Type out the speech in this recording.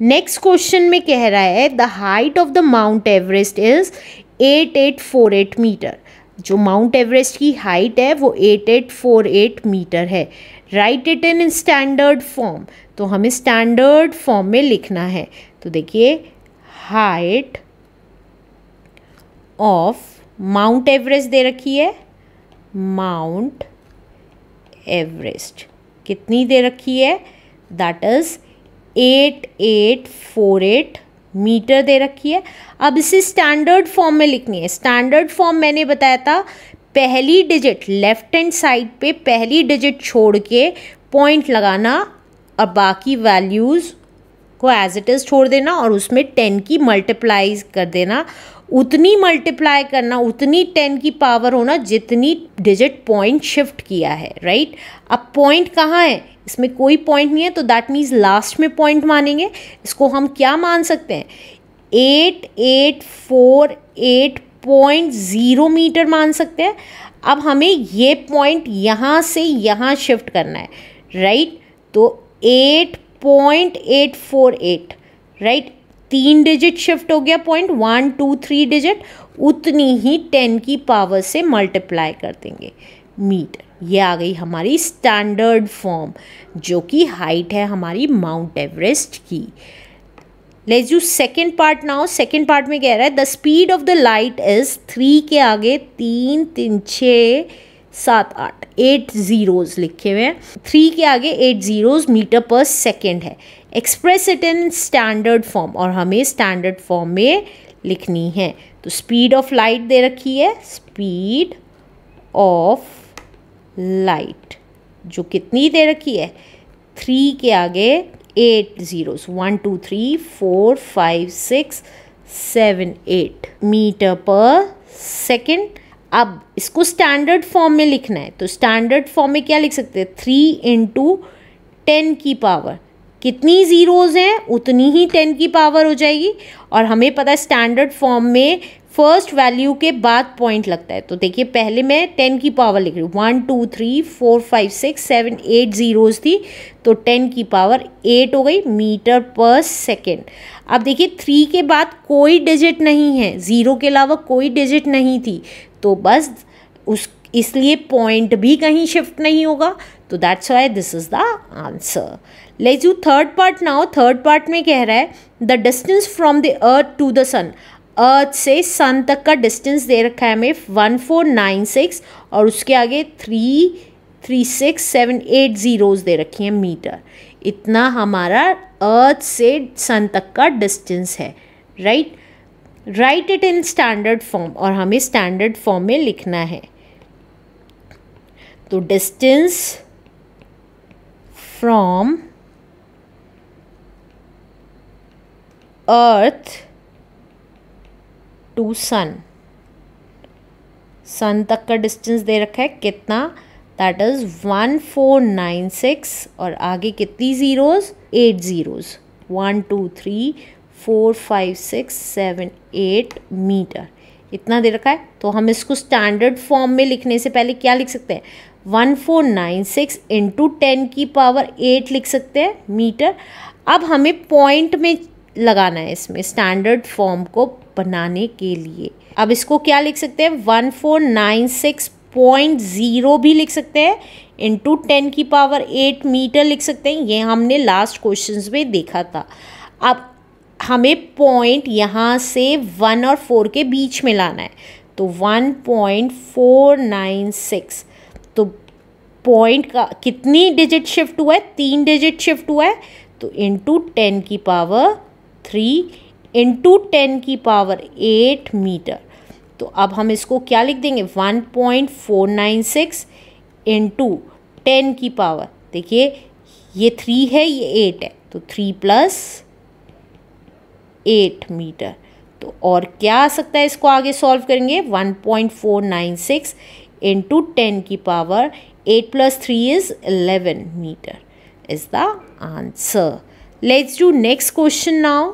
Next question में कह रहा है the height of the Mount Everest is eight eight four eight metre जो माउंट एवरेस्ट की हाइट है वो eight eight four eight metre है right it in standard form तो हमें स्टैंडर्ड फॉर्म में लिखना है तो देखिए हाइट ऑफ माउंट एवरेस्ट दे रखी है माउंट एवरेस्ट कितनी दे रखी है that is eight eight four eight metre दे रखी है अब इसे स्टैंडर्ड फॉर्म में लिखनी है स्टैंडर्ड फॉर्म मैंने बताया था पहली डिजिट लेफ्ट हैंड साइड पे पहली डिजिट छोड़ के पॉइंट लगाना और बाकी वैल्यूज़ को एज इट इज़ छोड़ देना और उसमें टेन की मल्टीप्लाइज कर देना उतनी मल्टीप्लाई करना उतनी टेन की पावर होना जितनी डिजिट पॉइंट शिफ्ट किया है राइट right? अब पॉइंट कहाँ है इसमें कोई पॉइंट नहीं है तो दैट मीन्स लास्ट में पॉइंट मानेंगे इसको हम क्या मान सकते हैं eight eight four eight point zero metre मान सकते हैं अब हमें ये पॉइंट यहाँ से यहाँ शिफ्ट करना है राइट right? तो eight point eight four eight right तीन डिजिट शिफ्ट हो गया point one two three digit उतनी ही टेन की पावर से मल्टीप्लाई कर देंगे मीटर ये आ गई हमारी स्टैंडर्ड फॉर्म जो कि हाइट है हमारी माउंट एवरेस्ट की let's you second part now second part में कह रहा है the speed of the light is three के आगे तीन तीन छः सात आठ एट ज़ीरोज़ लिखे हुए हैं थ्री के आगे eight zeros metre per second है express it in standard form और हमें स्टैंडर्ड फॉर्म में लिखनी है तो स्पीड ऑफ लाइट दे रखी है स्पीड ऑफ लाइट जो कितनी दे रखी है थ्री के आगे eight zeros one two three four five six seven eight metre per second अब इसको स्टैंडर्ड फॉर्म में लिखना है तो स्टैंडर्ड फॉर्म में क्या लिख सकते हैं थ्री इंटू टेन की पावर कितनी ज़ीरोज़ हैं उतनी ही टेन की पावर हो जाएगी और हमें पता है स्टैंडर्ड फॉर्म में फर्स्ट वैल्यू के बाद पॉइंट लगता है तो देखिए पहले मैं टेन की पावर लिख रही हूँ one two three four five six seven eight zeros थी तो टेन की पावर एट हो गई मीटर पर सेकेंड अब देखिए थ्री के बाद कोई डिजिट नहीं है ज़ीरो के अलावा कोई डिजिट नहीं थी तो बस उस इसलिए पॉइंट भी कहीं शिफ्ट नहीं होगा तो that's why this is the answer let's you third part now third part में कह रहा है the distance from the earth to the sun earth से सन तक का डिस्टेंस दे रखा है हमें वन फोर नाइन सिक्स और उसके आगे three three six seven eight zeros दे रखी हैं मीटर इतना हमारा अर्थ से सन तक का डिस्टेंस है right right it in standard form और हमें स्टैंडर्ड फॉर्म में लिखना है तो distance from earth to sun sun तक का डिस्टेंस दे रखा है कितना that is one four nine six और आगे कितनी zeros eight zeros one two three four five six seven eight metre इतना दे रखा है तो हम इसको स्टैंडर्ड फॉर्म में लिखने से पहले क्या लिख सकते हैं one four nine six into ten की पावर एट लिख सकते हैं मीटर अब हमें पॉइंट में लगाना है इसमें स्टैंडर्ड फॉर्म को बनाने के लिए अब इसको क्या लिख सकते हैं one four nine six point zero भी लिख सकते हैं इंटू टेन की पावर एट मीटर लिख सकते हैं ये हमने लास्ट क्वेश्चन में देखा था अब हमें पॉइंट यहाँ से वन और फोर के बीच में लाना है तो one point four nine six point का कितनी डिजिट शिफ्ट हुआ है तीन डिजिट शिफ्ट हुआ है तो इंटू टेन की पावर थ्री इंटू टेन की पावर एट मीटर तो अब हम इसको क्या लिख देंगे one point four nine six into ten की पावर देखिए ये थ्री है ये एट है तो थ्री प्लस एट मीटर तो और क्या आ सकता है इसको आगे सॉल्व करेंगे one point four nine six into ten की power eight plus three is eleven metre is the answer let's do next question now